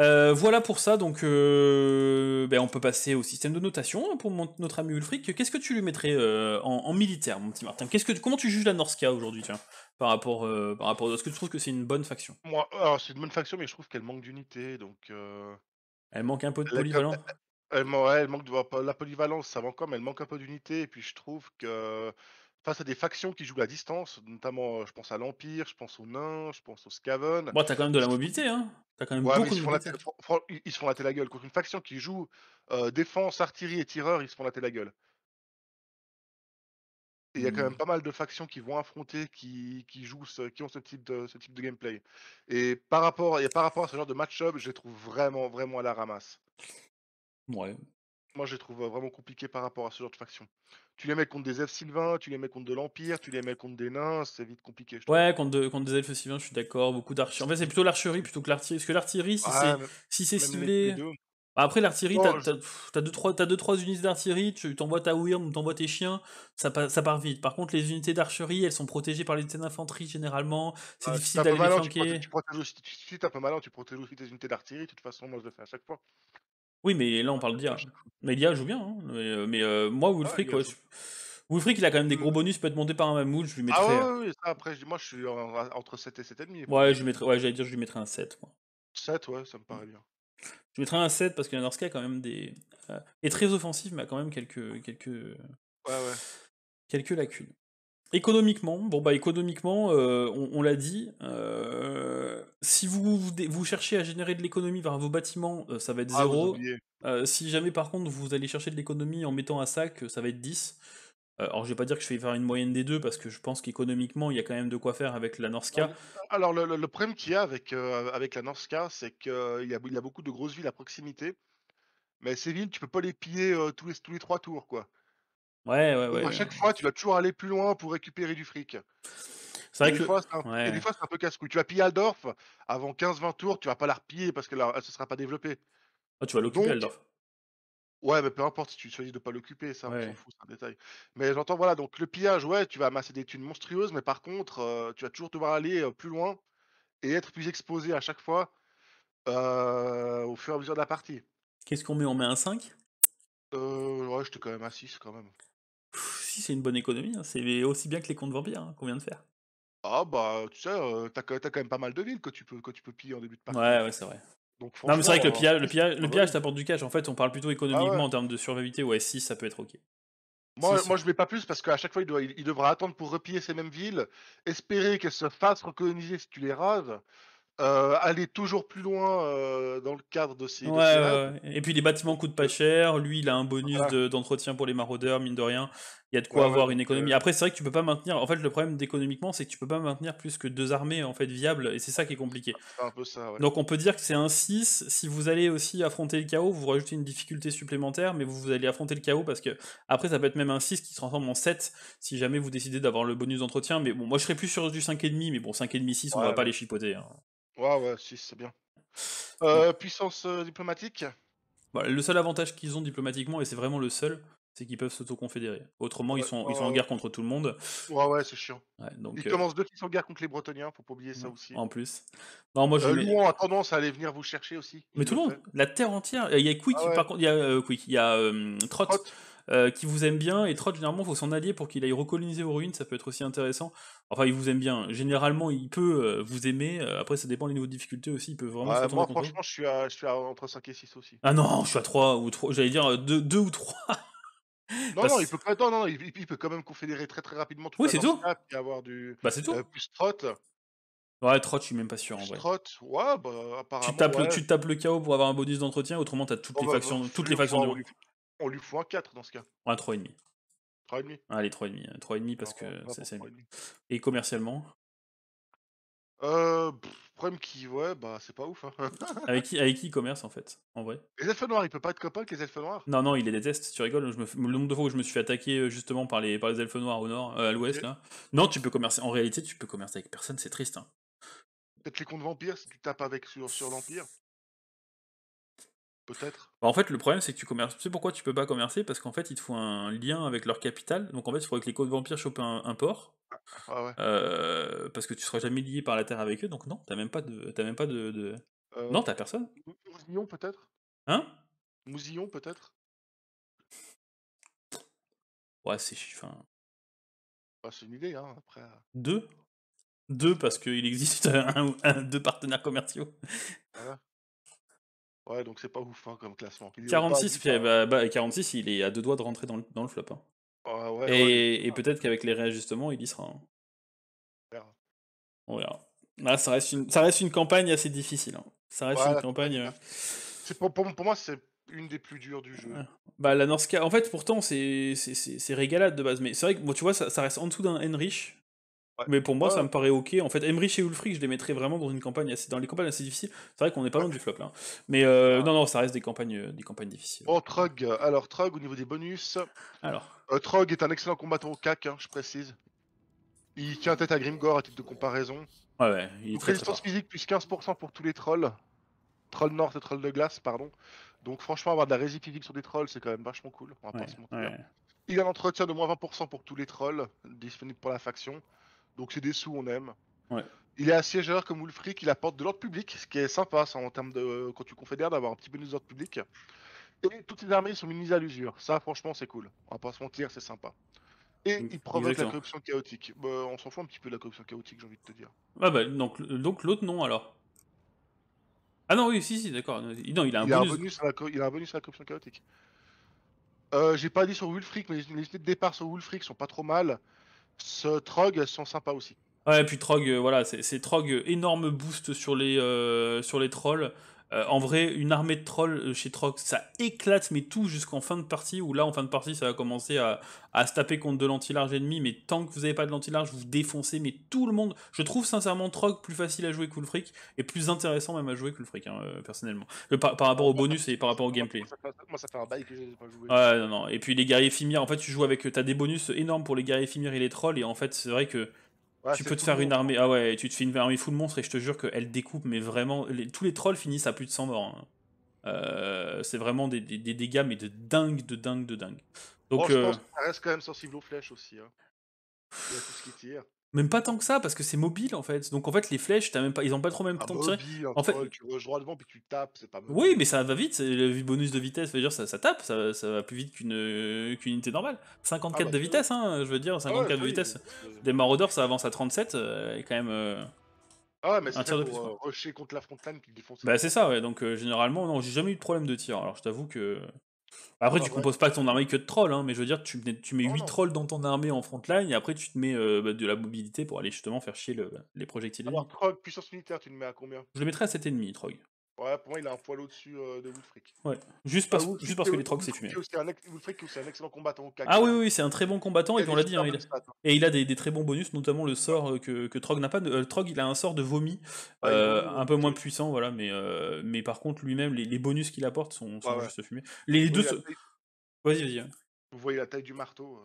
Euh, voilà pour ça, donc euh, ben, on peut passer au système de notation pour notre ami Ulfric. Qu'est-ce que tu lui mettrais en, militaire, mon petit Martin Qu'est-ce que, Comment tu juges la Norska aujourd'hui, tiens par rapport, par rapport à ce que tu trouves que c'est une bonne faction Moi, c'est une bonne faction, mais je trouve qu'elle manque d'unité, donc... Elle manque un peu de polyvalence. Elle, manque de la polyvalence, ça manque comme, elle manque un peu d'unité. Et puis je trouve que face à des factions qui jouent à distance, notamment euh, je pense à l'Empire, je pense aux Nains, je pense aux Skaven. Bon, t'as quand même de la mobilité, hein T'as quand même beaucoup ils, se font La ils la, gueule. Contre une faction qui joue euh, défense, artillerie et tireur, ils se font la la gueule. Il y a quand même mmh. pas mal de factions qui vont affronter, qui, jouent, qui ont ce type de, gameplay. Et par rapport, par rapport à ce genre de match-up, je les trouve vraiment, vraiment à la ramasse. Ouais. Moi, je les trouve vraiment compliqués par rapport à ce genre de faction. Tu les mets contre des elfes sylvains, tu les mets contre de l'Empire, tu les mets contre des nains, c'est vite compliqué. ouais, contre, des elfes sylvains, je suis d'accord. Beaucoup d'archers. En fait, c'est plutôt l'archerie plutôt que l'artillerie. Parce que l'artillerie, si c'est si ciblé. Bah, après, l'artillerie, t'as 2-3 deux, trois unités d'artillerie, tu t'envoies ta Wyrm, t'envoies tes chiens, ça, ça, part vite. Par contre, les unités d'archerie, elles sont protégées par les unités d'infanterie généralement, c'est difficile d'aller les flanquer. Tu si malin, tu protèges aussi tes unités d'artillerie, de toute façon, moi je le fais à chaque fois. Oui, mais là, on parle de d'IA. Bah, mais Dia joue bien. Hein, mais, euh, euh, moi, Ah ouais, il a quand même des gros mmh. bonus. Peut être monté par un mammouth. Je lui mettrai. Ah ouais, ouais, après, moi je suis entre 7 et 7,5. demi. Ouais, je lui Ouais, j'allais dire, je lui mettrai un 7. moi. 7, ouais, ça me mmh. paraît bien. Je lui mettrais un 7 parce que Norska a quand même des. Euh, est très offensif, mais a quand même quelques, quelques, Ouais, ouais. quelques lacunes. Économiquement, bon bah économiquement, euh, on, l'a dit, euh, si vous, vous, cherchez à générer de l'économie vers vos bâtiments, euh, ça va être 0, ah, zéro. si jamais par contre vous allez chercher de l'économie en mettant un sac, ça va être 10. alors je vais pas dire que je vais faire une moyenne des deux parce que je pense qu'économiquement il y a quand même de quoi faire avec la Norska. Alors le, problème qu'il y a avec, avec la Norska, c'est qu'il y a, il a beaucoup de grosses villes à proximité, mais ces villes tu peux pas les piller tous, les, tous les trois tours quoi. Ouais, ouais, ouais. à chaque fois, tu vas toujours aller plus loin pour récupérer du fric. C'est vrai que. Des fois, c'est un... peu casse-couille. Tu vas piller Aldorf, avant 15-20 tours, tu vas pas la repiller parce qu'elle ne se sera pas développée. Ah, tu vas l'occuper, Aldorf. Ouais, mais peu importe si tu choisis de pas l'occuper, ça, un détail. Mais j'entends, voilà, donc le pillage, ouais, tu vas amasser des thunes monstrueuses, mais par contre, euh, tu vas toujours devoir aller euh, plus loin et être plus exposé à chaque fois euh, au fur et à mesure de la partie. Qu'est-ce qu'on met On met un 5 euh, Ouais, j'étais quand même un 6 quand même c'est une bonne économie. Hein. C'est aussi bien que les comptes vampires hein, qu'on vient de faire. Ah bah, tu sais, t'as, quand même pas mal de villes que tu peux, que tu peux piller en début de partie. Ouais, ouais, c'est vrai. Donc, non, mais c'est vrai que le pillage, euh, le pillage, le t'apporte du cash. En fait, on parle plutôt ah économiquement en termes de survivabilité. Ouais, si ça peut être OK. Moi, moi je mets pas plus parce qu'à chaque fois, il, doit, il, il, devra attendre pour repiller ces mêmes villes, espérer qu'elles se fassent recoloniser si tu les rases. Euh, aller toujours plus loin euh, dans le cadre de ces. Et puis les bâtiments coûtent pas cher. Lui, il a un bonus d'entretien pour les maraudeurs, mine de rien. Il y a de quoi avoir une économie. Euh, après, c'est vrai que tu peux pas maintenir. En fait, le problème d'économiquement, c'est que tu peux pas maintenir plus que deux armées en fait viables, et c'est ça qui est compliqué. Ah, donc, on peut dire que c'est un 6. Si vous allez aussi affronter le chaos, vous rajoutez une difficulté supplémentaire, mais vous, allez affronter le chaos parce que après, ça peut être même un 6 qui se transforme en 7 si jamais vous décidez d'avoir le bonus d'entretien. Mais bon, moi, je serais plus sur du 5,5, mais bon, 5,5, 6, on va pas les chipoter. Hein. Ouais, ouais, 6, c'est bien. Euh, puissance euh, diplomatique bah, le seul avantage qu'ils ont diplomatiquement, et c'est vraiment le seul, c'est qu'ils peuvent s'autoconfédérer. Autrement, ils, sont, ils sont en guerre contre tout le monde. Ouais, ouais, c'est chiant. Ouais, Ils euh commencent deux qui sont en guerre contre les Bretoniens, faut pas oublier ça mm, aussi. en plus. Non, moi, je a tendance à aller venir vous chercher aussi. Mais tout le monde, la terre entière. Il y a Quick, ah par contre, il y a Quick, il y a Trot, euh, qui vous aime bien, et trot généralement, faut s'en allier pour qu'il aille recoloniser vos ruines, ça peut être aussi intéressant. Enfin, il vous aime bien. Généralement, il peut euh, vous aimer, euh, après, ça dépend des niveaux de difficulté aussi, il peut vraiment ouais, Moi, franchement, je suis, à, je suis à entre 5 et 6 aussi. Ah non, je suis à 3 ou 3, j'allais dire 2, ou 3. Non, non, il peut, non, non il, peut quand même confédérer très très rapidement tout oui, c'est tout. et avoir du bah, plus trot. Ouais, trot, je suis même pas sûr en vrai. Trot, ouais, bah apparemment. Tu tapes, tu tapes le chaos pour avoir un bonus d'entretien, autrement t'as toutes, oh, les bah, factions, toutes les factions du. On lui faut un 4 dans ce cas. Un 3,5. 3,5 Allez, 3,5. 3,5 parce que c'est mieux. Et commercialement euh, pff, problème qui, ouais, bah c'est pas ouf. Hein. avec qui, avec qui commerce en fait, en vrai Les elfes noirs, il peut pas être copain avec les elfes noirs. Non, non, il les déteste. Tu rigoles je me... Le nombre de fois où je me suis attaqué euh, justement par les, par les elfes noirs au nord, euh, à l'ouest, là. Non, tu peux commercer. En réalité, tu peux commercer avec personne. C'est triste. Hein. Peut-être les comptes vampires si tu tapes avec sur, sur l'empire. Peut-être. Bah, en fait, le problème, c'est que tu commerces. Tu sais pourquoi tu peux pas commercer Parce qu'en fait, il te faut un lien avec leur capital. Donc en fait, il faudrait que les côtes vampires chopent un, port. Ah, euh, parce que tu seras jamais lié par la terre avec eux. Donc non, t'as même pas de. même pas de, euh, Non, t'as personne. Mousillon peut-être Hein Mousillon peut-être Ouais, c'est. Enfin... Bah, c'est une idée, hein, après. Euh deux Deux, parce qu'il existe un, deux partenaires commerciaux. Ah Ouais, donc c'est pas ouf hein, comme classement. 46, hein. bah, bah, il est à deux doigts de rentrer dans le, dans le flop. Hein. Ah et, ah. peut-être qu'avec les réajustements, il y sera. On verra. ça reste une, ça reste une campagne assez difficile. Ça reste une campagne. Euh. C'est pour, pour, moi, c'est une des plus dures du jeu. Bah, la Norska, en fait, pourtant, c'est régalade de base. Mais c'est vrai que, tu vois, ça, ça reste en dessous d'un Enrich. Mais pour moi, ça me paraît ok. En fait, Emrich et Ulfric, je les mettrais vraiment dans une campagne assez, dans les campagnes assez difficiles. C'est vrai qu'on est pas loin du flop là. Mais euh, ah. non, non, ça reste des campagnes, euh, des campagnes difficiles. Bon, Trog, alors Trog au niveau des bonus. Alors. Euh, Trog est un excellent combattant au CAC, hein, je précise. Il tient tête à Grimgore à titre de comparaison. Ouais, ouais. Il est très, résistance physique plus 15% pour tous les trolls. Troll North et Troll de Glace, pardon. Donc franchement, avoir de la résistance physique sur des trolls, c'est quand même vachement cool. On va pas se mentir. Il a un entretien de moins 20% pour tous les trolls disponibles pour la faction donc c'est des sous, on aime. Il est assiégeur comme Wulfric, il apporte de l'ordre public, ce qui est sympa en termes de euh, quand tu confédères d'avoir un petit bonus d'ordre public. Et toutes les armées sont mises à l'usure. Ça, franchement, c'est cool. On va pas se mentir, c'est sympa. Et mm, il provoque la corruption chaotique. Bah, on s'en fout un petit peu de la corruption chaotique, j'ai envie de te dire. Ah bah, donc, donc l'autre non alors Ah non, oui, si, si, d'accord. il a un, il il a un bonus la corruption chaotique. Euh, j'ai pas dit sur Wulfric, mais les unités de départ sur Wulfric sont pas trop mal ce Trog sont sympas aussi. Ouais, et puis Trog, euh, voilà, c'est Trog, euh, énorme boost sur les, euh, sur les trolls. Euh, en vrai, une armée de trolls euh, chez troc ça éclate, mais tout jusqu'en fin de partie, où là, en fin de partie, ça va commencer à, se taper contre de l'anti-large ennemi, mais tant que vous n'avez pas de l'anti-large, vous défoncez, mais tout le monde. Je trouve sincèrement troc plus facile à jouer que le et plus intéressant même à jouer que hein, euh, le fric, personnellement. Par, par, rapport au bonus et par rapport au gameplay. Moi, ça fait un bail que n'ai pas joué. Ouais, non, non. Et puis les guerriers Fimir, en fait, tu joues avec. T'as des bonus énormes pour les guerriers Fimir et les trolls, et en fait, c'est vrai que tu peux te faire une armée, ah ouais, tu te fais une armée full monstre et je te jure qu'elle découpe, mais vraiment, tous les trolls finissent à plus de 100 morts. Hein. Euh, c'est vraiment des, dégâts, mais de dingue, de dingue, de dingue. Donc, euh, ça reste quand même sensible aux flèches aussi. Hein. Il y a tout ce qui tire. Même pas tant que ça, parce que c'est mobile en fait. Donc en fait, les flèches, t'as même pas, ils ont pas trop même ah, temps tirer. en fait, tu devant tu tapes, c'est pas Oui, mais ça va vite, le bonus de vitesse, ça dire ça, tape, ça, ça, va plus vite qu'une unité normale. 54 ah, bah, de vitesse, hein, je veux dire, 54 de vitesse. Des maraudeurs, ça avance à 37, et euh, quand même. Euh, ah mais c'est un euh, contre la Bah c'est ça, ouais. Donc euh, généralement, non, j'ai jamais eu de problème de tir. Alors je t'avoue que bah, après, tu composes pas ton armée que de trolls, hein, mais je veux dire, tu, mets 8 trolls dans ton armée en frontline et après tu te mets euh, bah, de la mobilité pour aller justement faire chier les projectiles. Alors, Trog, puissance militaire tu le mets à combien Je le mettrais à 7,5, Trog. Ouais, pour moi, il a un poil au-dessus euh, de Woodfrick. Ouais, juste ah, parce, juste parce que les euh, Trocs, c'est fumé. Euh, c'est un excellent combattant Ah oui, oui, c'est un très bon combattant, et on l'a dit. Hein, il a... Hein. Et il a des, très bons bonus, notamment le sort que, que Trog n'a pas. De... Trog, il a un sort de vomi, ah, un peu moins puissant, voilà, mais, mais par contre, lui-même, les, bonus qu'il apporte sont, juste fumés. Les, deux. Vas-y, vas-y. Hein. Vous voyez la taille du marteau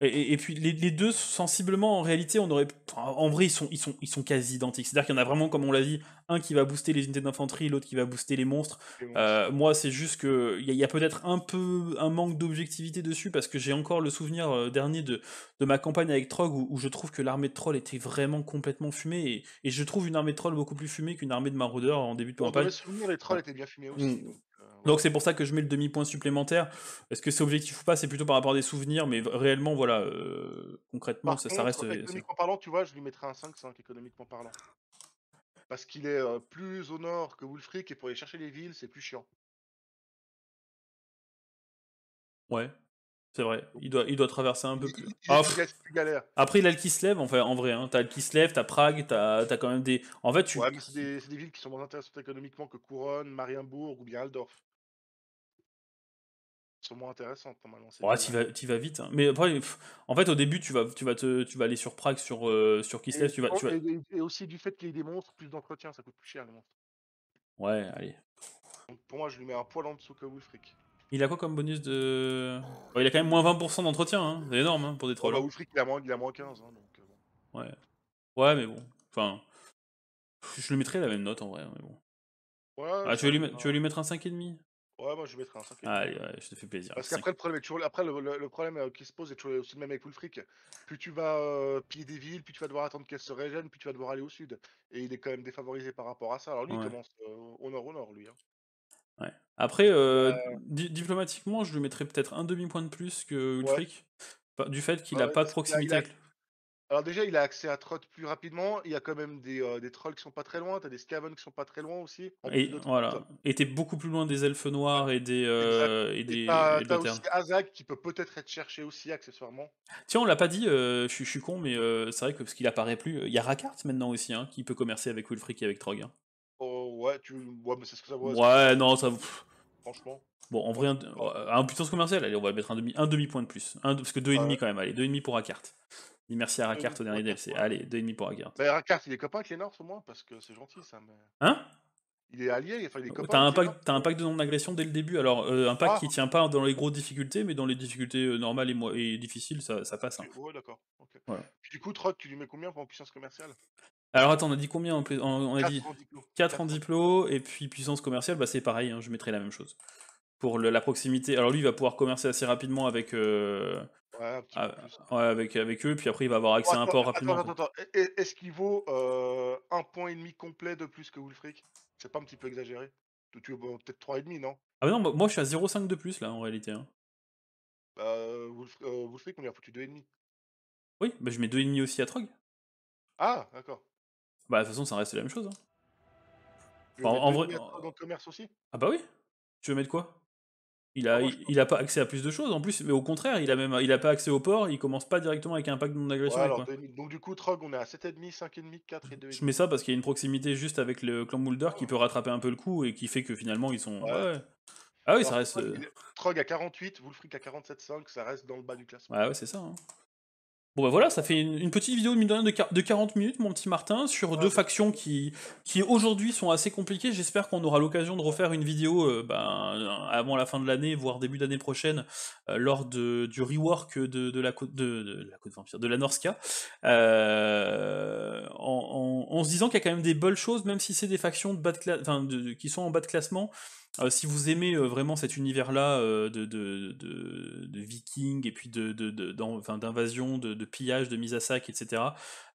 et, et, puis les, les, deux sensiblement en réalité on aurait en vrai ils sont ils sont ils sont quasi identiques c'est à dire qu'il y en a vraiment comme on l'a dit un qui va booster les unités d'infanterie l'autre qui va booster les monstres, euh, moi c'est juste que il y a, peut-être un peu un manque d'objectivité dessus parce que j'ai encore le souvenir euh, dernier de de ma campagne avec Trog où, je trouve que l'armée de trolls était vraiment complètement fumée et, je trouve une armée de trolls beaucoup plus fumée qu'une armée de maraudeurs en début de campagne. Dans les trolls étaient bien fumés aussi. Mm. Donc c'est pour ça que je mets le demi-point supplémentaire. Est-ce que c'est objectif ou pas C'est plutôt par rapport à des souvenirs, mais réellement, voilà, euh, concrètement, ça, reste. Euh, économiquement parlant, tu vois, je lui mettrais un 5-5, économiquement parlant. Parce qu'il est euh, plus au nord que Wolfric, et pour aller chercher les villes, c'est plus chiant. Ouais, c'est vrai. Il doit, il doit traverser un peu plus. Ah, après, il a le Kislev, en vrai. Hein. T'as le Kislev, t'as Prague, t'as as quand même des. En fait, tu. Ouais, c'est des, villes qui sont moins intéressantes économiquement que Couronne, Marienbourg ou bien Aldorf moins intéressantes normalement. Ouais, tu vas, vas, vite. Hein. Mais après, en fait, au début, tu vas, tu vas, te, tu vas aller sur Prague, sur, euh, sur Kislev. tu vas, tu vas... Et, aussi du fait qu'il y ait des monstres, plus d'entretien, ça coûte plus cher les monstres. Ouais, allez. pour moi, je lui mets un poil en dessous que Wolfric. Il a quoi comme bonus de. il a quand même moins 20% d'entretien, hein. c'est énorme hein, pour des bah, trolls. il a moins, 15. Euh, ouais. Ouais, mais bon. Enfin. Je lui mettrais la même note en vrai, mais bon. ah, tu, veux lui, tu veux lui mettre un 5,5 Ouais, moi je mettrais un 5. Allez, je te fais plaisir. Parce qu'après, le problème, Après, le, problème euh, qui se pose est toujours aussi le même avec Wulfric. Plus tu vas euh, piller des villes, puis tu vas devoir attendre qu'elles se régènent, puis tu vas devoir aller au sud. Et il est quand même défavorisé par rapport à ça. Alors lui, il commence euh, au nord, au nord, lui. Hein. Ouais. Après, diplomatiquement, je lui mettrais peut-être un demi-point de plus que Ulfric, du fait qu'il n'a pas de proximité. avec... Alors déjà, il a accès à trotte plus rapidement. Il y a quand même euh, des, trolls qui sont pas très loin. T'as des Skaven qui sont pas très loin aussi. Et voilà. Et t'es beaucoup plus loin des elfes noirs et des euh, et des. T'as aussi Azak qui peut peut-être être cherché aussi accessoirement. Tiens, on l'a pas dit. Euh, je suis con, mais c'est vrai que parce qu'il apparaît plus. Il y a Rakart maintenant aussi, hein, qui peut commercer avec Wilfric et avec Trog. Hein. Oh ouais, tu vois, mais c'est ce que ça voit. Ouais, non, ça. Franchement. Bon, en vrai, un, puissance commerciale, allez, on va mettre un demi, un demi point de plus, un, parce que deux et demi quand même, allez, deux et demi pour Rakart. Dis merci à Rakart au dernier DLC. Allez, 2,5 pour Rakart. Bah, Rakart, il est copain avec les North au moins, parce que c'est gentil ça. Mais... Hein il est allié, il est euh, copain. T'as un, pack, un pack de non-agression dès le début. Alors, euh, un pack ah. qui tient pas dans les grosses difficultés, mais dans les difficultés euh, normales et, difficiles, ça, ça passe. Hein. Ouais, d'accord. du coup, Trot, tu lui mets combien en puissance commerciale alors attends, on a dit combien en, On a 4 dit en 4 en diplo, et puis puissance commerciale, bah c'est pareil, hein, je mettrai la même chose. Pour la proximité, alors lui il va pouvoir commercer assez rapidement avec, Ouais, ah, ouais, avec, avec eux, puis après il va avoir accès à un port rapidement. attends, attends, attends. Est-ce qu'il vaut euh, un point et demi complet de plus que Wulfric C'est pas un petit peu exagéré Peut-être trois et demi, non Ah bah non, moi je suis à 0,5 de plus là en réalité. hein. Bah Wulfric, euh, on lui a foutu deux et demi. Oui, bah, je mets 2,5 aussi à Trog. Ah, d'accord. Bah de toute façon ça reste la même chose. hein. en vrai- dans commerce aussi Ah bah oui Tu veux mettre quoi il a, ah il, a pas accès à plus de choses en plus, mais au contraire, il a même il a pas accès au port, il commence pas directement avec un pack non agression. donc du coup, Trog, on est à 7,5, 5,5, 4 et 2. Je mets ça parce qu'il y a une proximité juste avec le clan Mulder qui peut rattraper un peu le coup et qui fait que finalement ils sont. Ah oui, ça reste. Trog euh, à 48, Wolfric à 47,5, ça reste dans le bas du classement. Ah ouais, c'est ça. Hein. Bon ben voilà, ça fait une, petite vidéo de 40 minutes, mon petit Martin, sur deux factions qui, qui aujourd'hui sont assez compliquées. J'espère qu'on aura l'occasion de refaire une vidéo euh, bah, avant la fin de l'année, voire début d'année prochaine, euh, lors du rework de, la côte de, la côte vampire, de la Norska, euh, en, se disant qu'il y a quand même des belles choses, même si c'est des factions de bas qui sont en bas de classement. Euh, si vous aimez euh, vraiment cet univers-là euh, de, vikings et puis d'invasion, de, de, pillage, de mise à sac, etc.,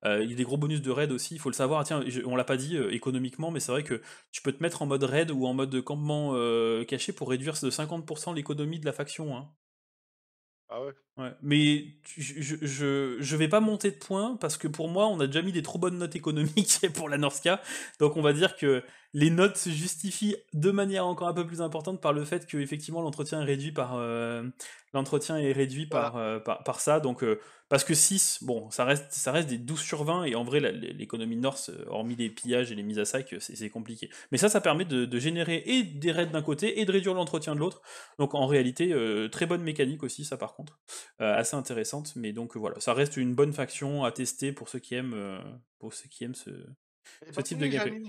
il y a des gros bonus de raid aussi, il faut le savoir. Tiens, on l'a pas dit économiquement, mais c'est vrai que tu peux te mettre en mode raid ou en mode campement caché pour réduire de 50% l'économie de la faction. Hein. Ah ouais Ouais, mais je, je, je, vais pas monter de points parce que pour moi, on a déjà mis des trop bonnes notes économiques pour la Norska. Donc on va dire que les notes se justifient de manière encore un peu plus importante par le fait que l'entretien est réduit par euh, l'entretien est réduit euh, par, par, ça. Donc euh, parce que 6, bon, ça reste ça reste des 12 sur 20 et en vrai l'économie norse hormis les pillages et les mises à sac, c'est compliqué. Mais ça ça permet de, de générer et des raids d'un côté et de réduire l'entretien de l'autre. Donc en réalité très bonne mécanique aussi ça par contre. Euh, assez intéressante. Mais donc voilà, ça reste une bonne faction à tester pour ceux qui aiment, euh, pour ceux qui aiment ce, eh ce ben, type de gameplay.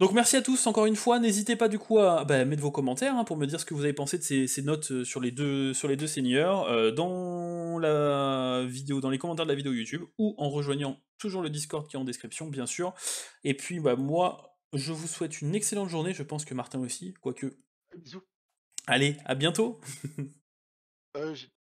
Donc merci à tous encore une fois. N'hésitez pas du coup à bah, mettre vos commentaires hein, pour me dire ce que vous avez pensé de ces, notes euh, sur les deux sur les deux seigneurs dans la vidéo, dans les commentaires de la vidéo YouTube ou en rejoignant toujours le Discord qui est en description bien sûr. Et puis bah, moi je vous souhaite une excellente journée. Je pense que Martin aussi, quoique. Bisous. Allez, à bientôt.